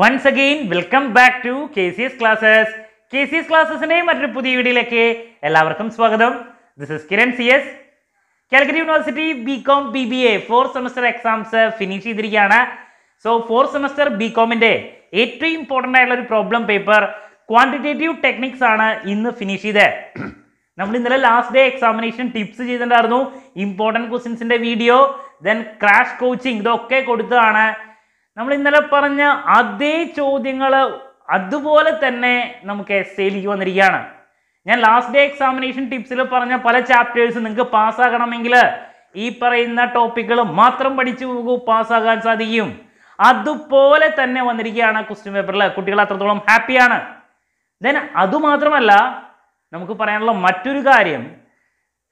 once again welcome back to K C S classes K C S ക്ലാസ്സസിൻ്റെ മറ്റൊരു പുതിയ വീഡിയോയിലേക്ക് എല്ലാവർക്കും സ്വാഗതം this is Kiran C S Calicut university B Com B B A four semester exams finish ചെയ്തിരിക്കുകയാണ് so four semester B കോമിൻ്റെ ഏറ്റവും important ആയിട്ടുള്ള ഒരു പ്രോബ്ലം പേപ്പർ ക്വാണ്ടിറ്റേറ്റീവ് ടെക്നിക്സ് ആണ് ഇന്ന് ഫിനിഷ് ചെയ്തത് നമ്മൾ ഇന്നലെ ലാസ്റ്റ് ഡേ എക്സാമിനേഷൻ ടിപ്സ് ചെയ്തിട്ടുണ്ടായിരുന്നു ഇമ്പോർട്ടൻറ്റ് ക്വസ്റ്റ്യൻസിൻ്റെ വീഡിയോ ദെൻ ക്രാഷ് കോച്ചിങ് ഇതൊക്കെ കൊടുത്തതാണ് നമ്മൾ ഇന്നലെ പറഞ്ഞ അതേ ചോദ്യങ്ങൾ അതുപോലെ തന്നെ നമുക്ക് എസ് എയിലേക്ക് വന്നിരിക്കുകയാണ് ഞാൻ ലാസ്റ്റ് ഡേ എക്സാമിനേഷൻ ടിപ്സിൽ പറഞ്ഞ പല ചാപ്റ്റേഴ്സ് നിങ്ങൾക്ക് പാസ്സാകണമെങ്കിൽ ഈ പറയുന്ന ടോപ്പിക്കുകൾ മാത്രം പഠിച്ചു പോകൂ പാസ്സാകാൻ സാധിക്കും അതുപോലെ തന്നെ വന്നിരിക്കുകയാണ് ക്വസ്റ്റ്യൻ പേപ്പറിൽ കുട്ടികൾ അത്രത്തോളം ഹാപ്പിയാണ് ദെൻ അതുമാത്രമല്ല നമുക്ക് പറയാനുള്ള മറ്റൊരു കാര്യം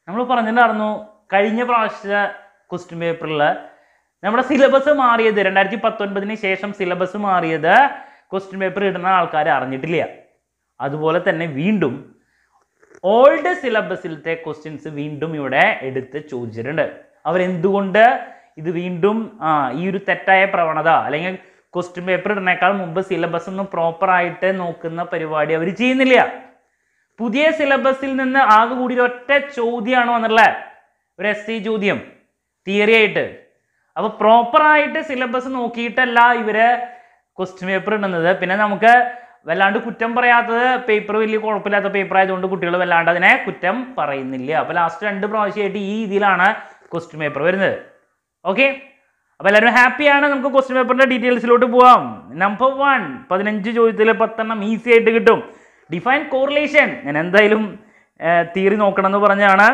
നമ്മൾ പറഞ്ഞിട്ടുണ്ടായിരുന്നു കഴിഞ്ഞ പ്രാവശ്യ ക്വസ്റ്റ്യൻ പേപ്പറിൽ നമ്മുടെ സിലബസ് മാറിയത് രണ്ടായിരത്തി പത്തൊൻപതിന് ശേഷം സിലബസ് മാറിയത് ക്വസ്റ്റ്യൻ പേപ്പർ ഇടുന്ന ആൾക്കാർ അറിഞ്ഞിട്ടില്ല അതുപോലെ തന്നെ വീണ്ടും ഓൾഡ് സിലബസിലത്തെ ക്വസ്റ്റ്യൻസ് വീണ്ടും ഇവിടെ എടുത്ത് ചോദിച്ചിട്ടുണ്ട് അവരെന്തുകൊണ്ട് ഇത് വീണ്ടും ഈ ഒരു തെറ്റായ പ്രവണത അല്ലെങ്കിൽ ക്വസ്റ്റ്യൻ പേപ്പർ ഇടുന്നേക്കാൾ മുമ്പ് സിലബസ് ഒന്നും പ്രോപ്പറായിട്ട് നോക്കുന്ന പരിപാടി അവർ ചെയ്യുന്നില്ല പുതിയ സിലബസിൽ നിന്ന് ആകെ കൂടി ഒരൊറ്റ ചോദ്യമാണ് വന്നിട്ടുള്ളത് ഒരു എസ് സി ചോദ്യം തിയറി ആയിട്ട് അപ്പോൾ പ്രോപ്പറായിട്ട് സിലബസ് നോക്കിയിട്ടല്ല ഇവരെ ക്വസ്റ്റ്യൻ പേപ്പർ ഇടുന്നത് പിന്നെ നമുക്ക് വല്ലാണ്ട് കുറ്റം പറയാത്തത് പേപ്പർ വലിയ കുഴപ്പമില്ലാത്ത പേപ്പർ ആയതുകൊണ്ട് കുട്ടികൾ വല്ലാണ്ട് അതിനെ കുറ്റം പറയുന്നില്ല അപ്പോൾ ലാസ്റ്റ് രണ്ട് പ്രാവശ്യമായിട്ട് ഈ രീതിയിലാണ് ക്വസ്റ്റ്യൻ പേപ്പർ വരുന്നത് ഓക്കെ അപ്പോൾ എല്ലാവരും ഹാപ്പിയാണ് നമുക്ക് ക്വസ്റ്റ്യൻ പേപ്പറിൻ്റെ ഡീറ്റെയിൽസിലോട്ട് പോവാം നമ്പർ വൺ പതിനഞ്ച് ചോദ്യത്തിൽ പത്തെണ്ണം ഈസി ആയിട്ട് കിട്ടും ഡിഫൈൻ കോറിലേഷൻ ഞാൻ എന്തായാലും തിയറി നോക്കണം എന്ന് പറഞ്ഞാണ്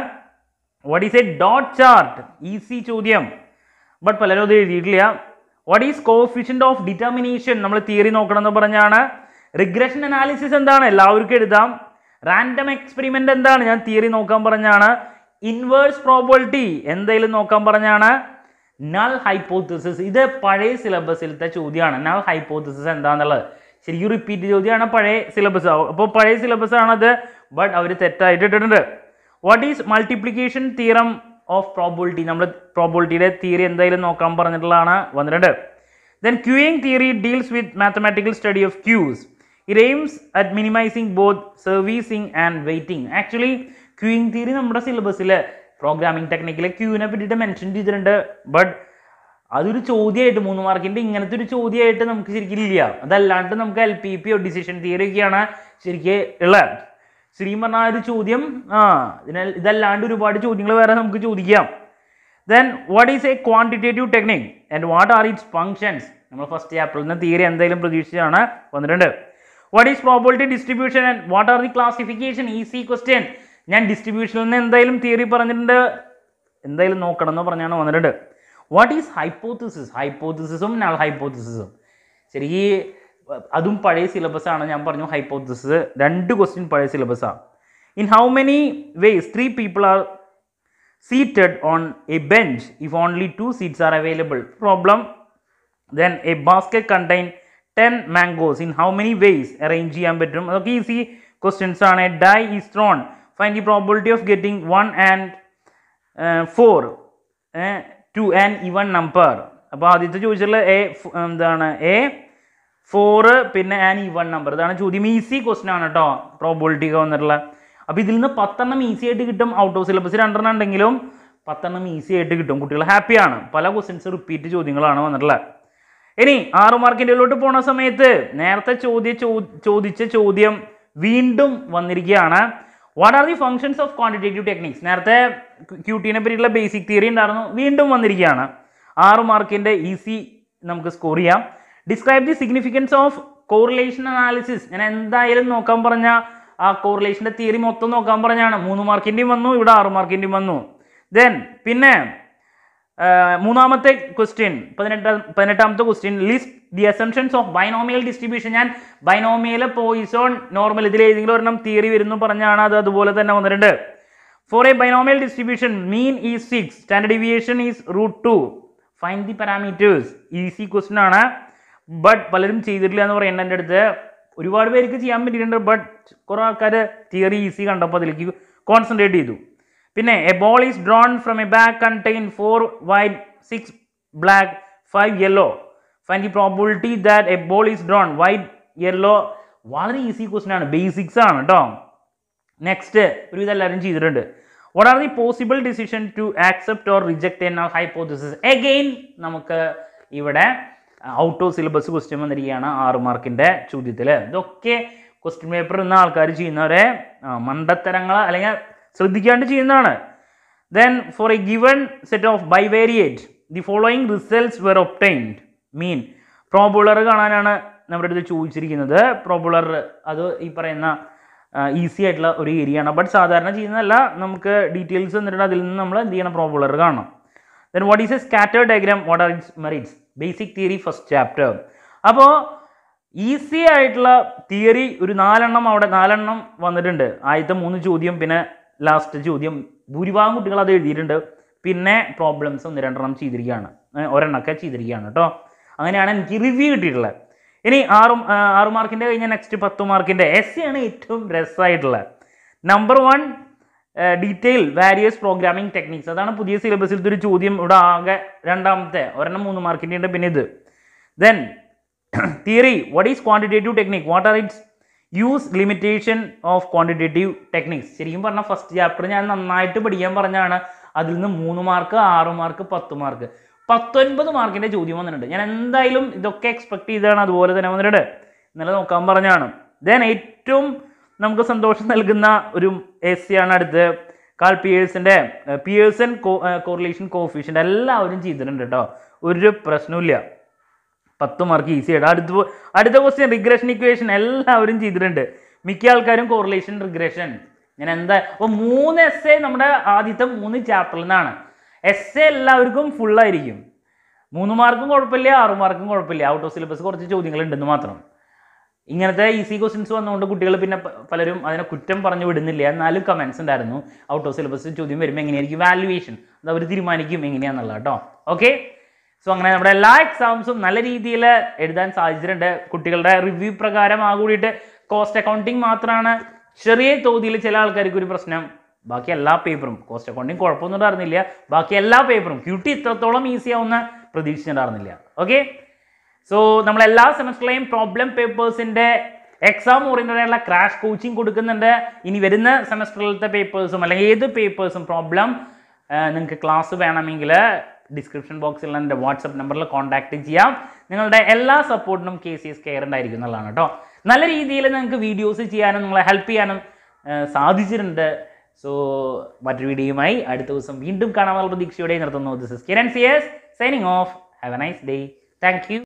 what is a dot chart easy ചോദ്യം ബട്ട് പലരും അത് എഴുതിയിട്ടില്ല what is coefficient of determination നമ്മൾ തിയറി നോക്കണം എന്ന് പറഞ്ഞാണ് റിഗ്രഷൻ അനാലിസിസ് എന്താണ് എല്ലാവർക്കും എഴുതാം റാൻഡം എക്സ്പെരിമെൻ്റ് എന്താണ് ഞാൻ തിയറി നോക്കാൻ പറഞ്ഞാണ് ഇൻവേഴ്സ് പ്രോബിലിറ്റി എന്തെങ്കിലും നോക്കാൻ പറഞ്ഞാണ് നൾ ഹൈപ്പോത്തിസിസ് ഇത് പഴയ സിലബസിലത്തെ ചോദ്യമാണ് നൾ ഹൈപ്പോത്തിസിസ് എന്താണെന്നുള്ളത് ശരിക്കും റിപ്പീറ്റ് ചോദ്യമാണ് പഴയ സിലബസ് അപ്പോൾ പഴയ സിലബസ് ആണത് ബട്ട് അവർ തെറ്റായിട്ട് ഇട്ടിട്ടുണ്ട് what is multiplication theorem of probability നമ്മൾ പ്രോബിലിറ്റിയുടെ തിയറി എന്തായാലും നോക്കാൻ പറഞ്ഞിട്ടുള്ളതാണ് വന്നിട്ടുണ്ട് then queuing theory deals with mathematical study of queues it aims at minimising both servicing and waiting actually queuing theory നമ്മുടെ സിലബസിൽ പ്രോഗ്രാമിംഗ് ടെക്നിക്കിൽ ക്യൂവിനെ പറ്റിയിട്ട് മെൻഷൻ ചെയ്തിട്ടുണ്ട് ബട്ട് അതൊരു ചോദ്യമായിട്ട് മൂന്ന് മാർക്കിൻ്റെ ഇങ്ങനത്തെ ഒരു ചോദ്യമായിട്ട് നമുക്ക് ശരിക്കും ഇല്ല അതല്ലാണ്ട് നമുക്ക് L P O decision theory ഒക്കെയാണ് ശരിക്കും ഉള്ളത് ശ്രീമൻ ആ ഒരു ചോദ്യം ആ ഇതിനാൽ ഇതല്ലാണ്ട് ഒരുപാട് ചോദ്യങ്ങൾ വേറെ നമുക്ക് ചോദിക്കാം then what is a quantitative technique and what are its functions നമ്മൾ ഫസ്റ്റ് ചാപ്റ്ററിൽ നിന്ന് തീരെ എന്തെങ്കിലും പ്രതീക്ഷിച്ചാണ് വന്നിട്ടുണ്ട് what is probability distribution and what are the classification easy question ഞാൻ ഡിസ്ട്രിബ്യൂഷനിൽ നിന്ന് എന്തായാലും തിയറി പറഞ്ഞിട്ടുണ്ട് എന്തായാലും നോക്കണം എന്ന് പറഞ്ഞാണ് വന്നിട്ടുണ്ട് വാട്ട് ഈസ് ഹൈപ്പോത്തിസിസ് ഹൈപ്പോത്തിസിസും നൾ ഹൈപ്പോത്തിസിസും ശരിക്കും അതും പഴയ സിലബസാണ് ഞാൻ പറഞ്ഞു ഹൈപ്പോത്തസിസ് രണ്ട് ക്വസ്റ്റ്യൻ പഴയ സിലബസാണ് in how many ways three people are seated on a bench if only two seats are available problem then a basket contain ten mangoes in how many ways arrange ചെയ്യാൻ പറ്റും അതൊക്കെ easy questions ആണ് a die is thrown find the probability of getting one and four two and even number അപ്പോൾ ആദ്യത്തെ ചോദിച്ചിട്ടുള്ള a എന്താണ് a four പിന്നെ an even number ഇതാണ് ചോദ്യം ഈസി ക്വസ്റ്റൻ ആണ് കേട്ടോ പ്രോബിലിറ്റി ഒക്കെ വന്നിട്ടുള്ള അപ്പോൾ ഇതിൽ നിന്ന് പത്തെണ്ണം ഈസി ആയിട്ട് കിട്ടും ഔട്ട് ഓഫ് സിലബസ് രണ്ടെണ്ണം ഉണ്ടെങ്കിലും പത്തെണ്ണം ഈസി ആയിട്ട് കിട്ടും കുട്ടികൾ ഹാപ്പിയാണ് പല ക്വസ്റ്റൻസ് റിപ്പീറ്റ് ചോദ്യങ്ങളാണ് വന്നിട്ടുള്ളത് ഇനി ആറ് മാർക്കിൻ്റെ ഉള്ളിലോട്ട് പോണ സമയത്ത് നേരത്തെ ചോദ്യ ചോദിച്ച ചോദ്യം വീണ്ടും വന്നിരിക്കുകയാണ് what are the functions of quantitative techniques നേരത്തെ ക്യൂട്ടീനെ പറ്റിയിട്ടുള്ള ബേസിക് തിയറി ഉണ്ടായിരുന്നു വീണ്ടും വന്നിരിക്കുകയാണ് ആറ് മാർക്കിൻ്റെ ഈസി നമുക്ക് സ്കോർ ചെയ്യാം describe the significance of correlation analysis ഞാൻ എന്തായാലും നോക്കാൻ പറഞ്ഞ ആ കോറിലേഷൻ്റെ തിയറി മൊത്തം നോക്കാൻ പറഞ്ഞാണ് മൂന്ന് മാർക്കിൻ്റെയും വന്നു ഇവിടെ ആറ് മാർക്കിൻ്റെയും വന്നു ദെൻ പിന്നെ മൂന്നാമത്തെ ക്വസ്റ്റ്യൻ പതിനെട്ടാം പതിനെട്ടാമത്തെ question list the assumptions of binomial distribution ഞാൻ ബൈനോമിയൽ പോയിസോൺ നോർമൽ ഇതിൽ ഏതെങ്കിലും ഒരെണ്ണം തിയറി വരുന്നു പറഞ്ഞാണ് അത് അതുപോലെ തന്നെ വന്നിട്ടുണ്ട് for a binomial distribution mean is six standard deviation is root two find the parameters easy question ആണ് ബട്ട് പലരും ചെയ്തിട്ടില്ല എന്ന് പറയുന്നത് എൻ്റെ അടുത്ത് ഒരുപാട് പേർക്ക് ചെയ്യാൻ പറ്റിയിട്ടുണ്ട് ബട്ട് കുറെ ആൾക്കാർ തിയറി ഈസി കണ്ടപ്പോൾ അതിലേക്ക് കോൺസെൻട്രേറ്റ് ചെയ്തു പിന്നെ a ball is drawn from a bag contain four white six black five yellow find the probability that a ball is drawn white yellow വളരെ ഈസി ക്വസ്റ്റൻ ആണ് ബേസിക്സ് ആണ് കേട്ടോ നെക്സ്റ്റ് ഒരു ഇതെല്ലാവരും ചെയ്തിട്ടുണ്ട് what are the possible decision to accept or reject N R hypothesis again നമുക്ക് ഇവിടെ out of syllabus question വന്നിരിക്കുകയാണ് ആറ് മാർക്കിൻ്റെ ചോദ്യത്തിൽ ഇതൊക്കെ ക്വസ്റ്റ്യൻ പേപ്പർ ഇന്ന് ആൾക്കാർ ചെയ്യുന്നവരെ മണ്ടത്തരങ്ങൾ അല്ലെങ്കിൽ ശ്രദ്ധിക്കാണ്ട് ചെയ്യുന്നതാണ് then for a given set of bivariate the following results were obtained mean പ്രോബുളർ കാണാനാണ് നമ്മുടെ അടുത്ത് ചോദിച്ചിരിക്കുന്നത് പ്രോബുളർ അത് ഈ പറയുന്ന ഈസി ആയിട്ടുള്ള ഒരു ഏരിയ ആണ് ബട്ട് സാധാരണ ചെയ്യുന്നതല്ല നമുക്ക് ഡീറ്റെയിൽസ് തന്നിട്ടുണ്ട് അതിൽ നിന്ന് നമ്മൾ എന്ത് ചെയ്യണം പ്രോബുളർ കാണണം then what is a scattered diagram what are its merits basic theory first chapter അപ്പോൾ ഈസി ആയിട്ടുള്ള തിയറി ഒരു നാലെണ്ണം അവിടെ നാലെണ്ണം വന്നിട്ടുണ്ട് ആദ്യത്തെ മൂന്ന് ചോദ്യം പിന്നെ ലാസ്റ്റ് ചോദ്യം ഭൂരിഭാഗം കുട്ടികൾ അത് എഴുതിയിട്ടുണ്ട് പിന്നെ പ്രോബ്ലംസ് ഒന്ന് രണ്ടെണ്ണം ചെയ്തിരിക്കുകയാണ് ഒരെണ്ണമൊക്കെ ചെയ്തിരിക്കുകയാണ് കേട്ടോ അങ്ങനെയാണ് എനിക്ക് റിവ്യൂ കിട്ടിയിട്ടുള്ളത് ഇനി ആറും ആറ് മാർക്കിൻ്റെ കഴിഞ്ഞാൽ നെക്സ്റ്റ് പത്ത് മാർക്കിൻ്റെ എസ് ആണ് ഏറ്റവും രസമായിട്ടുള്ളത് number one detail various programming techniques അതാണ് പുതിയ സിലബസിൽ ഒരു ചോദ്യം ഇവിടെ ആകെ രണ്ടാമത്തെ ഒരെണ്ണം മൂന്ന് മാർക്കിൻ്റെ ഉണ്ട് പിന്നെ ഇത് then theory what is quantitative technique what are its use limitation of quantitative techniques ശരിക്കും പറഞ്ഞാൽ ഫസ്റ്റ് ചാപ്റ്റർ ഞാൻ നന്നായിട്ട് പഠിക്കാൻ പറഞ്ഞാണ് അതിൽ നിന്ന് മൂന്ന് മാർക്ക് ആറ് മാർക്ക് പത്ത് മാർക്ക് പത്തൊൻപത് മാർക്കിൻ്റെ ചോദ്യം വന്നിട്ടുണ്ട് ഞാൻ എന്തായാലും ഇതൊക്കെ എക്സ്പെക്ട് ചെയ്താണ് അതുപോലെ തന്നെ വന്നിട്ടുണ്ട് ഇന്നലെ നോക്കാൻ പറഞ്ഞാണ് ദെൻ ഏറ്റവും നമുക്ക് സന്തോഷം നൽകുന്ന ഒരു എ സി ആണ് അടുത്ത് കാൾ പിയേഴ്സിൻ്റെ പിയേഴ്സൺ കോറിലേഷൻ കോഫിഷ്യൻ്റ് എല്ലാവരും ചെയ്തിട്ടുണ്ട് കേട്ടോ ഒരു പ്രശ്നമില്ല പത്ത് മാർക്ക് ഈസി ആയിട്ട് അടുത്ത അടുത്ത ക്വസ്റ്റ്യൻ റിഗ്രഷൻ ഇക്വേഷൻ എല്ലാവരും ചെയ്തിട്ടുണ്ട് മിക്ക ആൾക്കാരും കോറിലേഷൻ റിഗ്രഷൻ ഞാൻ എന്താ അപ്പോൾ മൂന്ന് എസ് എ നമ്മുടെ ആദ്യത്തെ മൂന്ന് ചാപ്റ്ററിൽ നിന്നാണ് എസ് എ എല്ലാവർക്കും ഫുള്ളായിരിക്കും മൂന്ന് മാർക്കും കുഴപ്പമില്ല ആറ് മാർക്കും കുഴപ്പമില്ല ഔട്ട് ഓഫ് സിലബസ് കുറച്ച് ചോദ്യങ്ങളുണ്ടെന്ന് മാത്രം ഇങ്ങനത്തെ ഈസി ക്വസ്റ്റ്യൻസ് വന്നുകൊണ്ട് കുട്ടികൾ പിന്നെ പലരും അതിനെ കുറ്റം പറഞ്ഞു വിടുന്നില്ല എന്നാലും കമൻസ് ഉണ്ടായിരുന്നു ഔട്ട് ഓഫ് സിലബസ് ചോദ്യം വരുമ്പോൾ എങ്ങനെയായിരിക്കും വാല്യുവേഷൻ അത് അവർ തീരുമാനിക്കും എങ്ങനെയാണെന്നുള്ള കേട്ടോ ഓക്കെ സോ അങ്ങനെ നമ്മുടെ എല്ലാ എക്സാംസും നല്ല രീതിയിൽ എഴുതാൻ സാധിച്ചിട്ടുണ്ട് കുട്ടികളുടെ റിവ്യൂ പ്രകാരം ആ കൂടിയിട്ട് കോസ്റ്റ് അക്കൗണ്ടിങ് മാത്രമാണ് ചെറിയ തോതിൽ ചില ആൾക്കാർക്ക് ഒരു പ്രശ്നം ബാക്കി എല്ലാ പേപ്പറും കോസ്റ്റ് അക്കൗണ്ടിങ് കുഴപ്പമൊന്നും ഉണ്ടായിരുന്നില്ല ബാക്കി എല്ലാ പേപ്പറും ക്യൂട്ടി ഇത്രത്തോളം ഈസി ആവുന്ന പ്രതീക്ഷിച്ചിട്ടുണ്ടായിരുന്നില്ല ഓക്കെ സോ നമ്മൾ എല്ലാ സെമസ്റ്ററിലെയും പ്രോബ്ലം പേപ്പേഴ്സിൻ്റെ എക്സാം ഓറിയൻറ്റഡ് ആയിട്ടുള്ള ക്രാഷ് കോച്ചിങ് കൊടുക്കുന്നുണ്ട് ഇനി വരുന്ന സെമസ്റ്ററിലത്തെ പേപ്പേഴ്സും അല്ലെങ്കിൽ ഏത് പേപ്പേഴ്സും പ്രോബ്ലം നിങ്ങൾക്ക് ക്ലാസ് വേണമെങ്കിൽ ഡിസ്ക്രിപ്ഷൻ ബോക്സിൽ എൻ്റെ വാട്സപ്പ് നമ്പറിൽ കോൺടാക്റ്റ് ചെയ്യാം നിങ്ങളുടെ എല്ലാ സപ്പോർട്ടിനും കെ സി എസ് കെയർ ഉണ്ടായിരിക്കും എന്നുള്ളതാണ് കേട്ടോ നല്ല രീതിയിൽ നിങ്ങൾക്ക് വീഡിയോസ് ചെയ്യാനും നിങ്ങളെ ഹെൽപ്പ് ചെയ്യാനും സാധിച്ചിട്ടുണ്ട് സോ മറ്റൊരു വീഡിയോയുമായി അടുത്ത ദിവസം വീണ്ടും കാണാനുള്ള പ്രതീക്ഷയോടെ നിർത്തുന്നു this is Kiran C S signing off have a nice day thank U